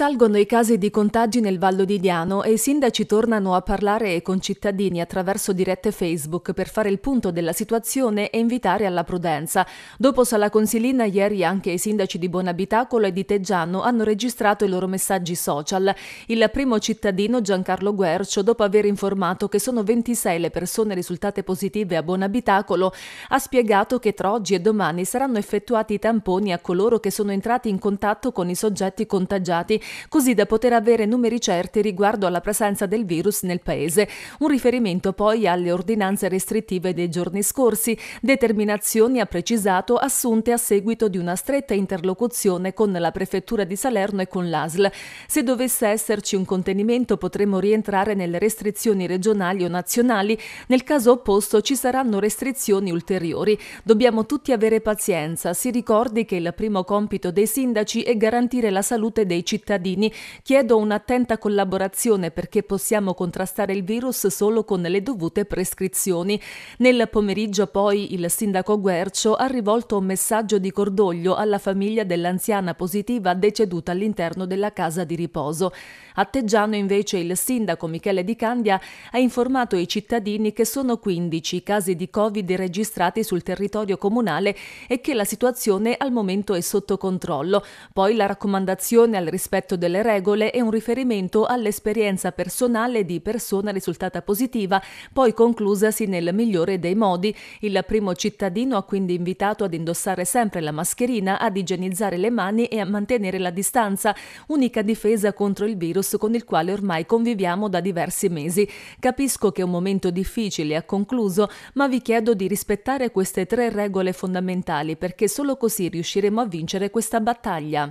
Salgono i casi di contagi nel Vallo di Diano e i sindaci tornano a parlare con cittadini attraverso dirette Facebook per fare il punto della situazione e invitare alla prudenza. Dopo Sala Consilina, ieri anche i sindaci di Buonabitacolo e di Teggiano hanno registrato i loro messaggi social. Il primo cittadino, Giancarlo Guercio, dopo aver informato che sono 26 le persone risultate positive a Buonabitacolo, ha spiegato che tra oggi e domani saranno effettuati i tamponi a coloro che sono entrati in contatto con i soggetti contagiati così da poter avere numeri certi riguardo alla presenza del virus nel paese. Un riferimento poi alle ordinanze restrittive dei giorni scorsi, determinazioni ha precisato assunte a seguito di una stretta interlocuzione con la prefettura di Salerno e con l'ASL. Se dovesse esserci un contenimento potremmo rientrare nelle restrizioni regionali o nazionali, nel caso opposto ci saranno restrizioni ulteriori. Dobbiamo tutti avere pazienza, si ricordi che il primo compito dei sindaci è garantire la salute dei cittadini cittadini, chiedo un'attenta collaborazione perché possiamo contrastare il virus solo con le dovute prescrizioni. Nel pomeriggio poi il sindaco Guercio ha rivolto un messaggio di cordoglio alla famiglia dell'anziana positiva deceduta all'interno della casa di riposo. A Teggiano invece il sindaco Michele Di Candia ha informato i cittadini che sono 15 i casi di Covid registrati sul territorio comunale e che la situazione al momento è sotto controllo. Poi la raccomandazione al rispetto rispetto delle regole e un riferimento all'esperienza personale di persona risultata positiva, poi conclusasi nel migliore dei modi. Il primo cittadino ha quindi invitato ad indossare sempre la mascherina, ad igienizzare le mani e a mantenere la distanza, unica difesa contro il virus con il quale ormai conviviamo da diversi mesi. Capisco che è un momento difficile, ha concluso, ma vi chiedo di rispettare queste tre regole fondamentali perché solo così riusciremo a vincere questa battaglia.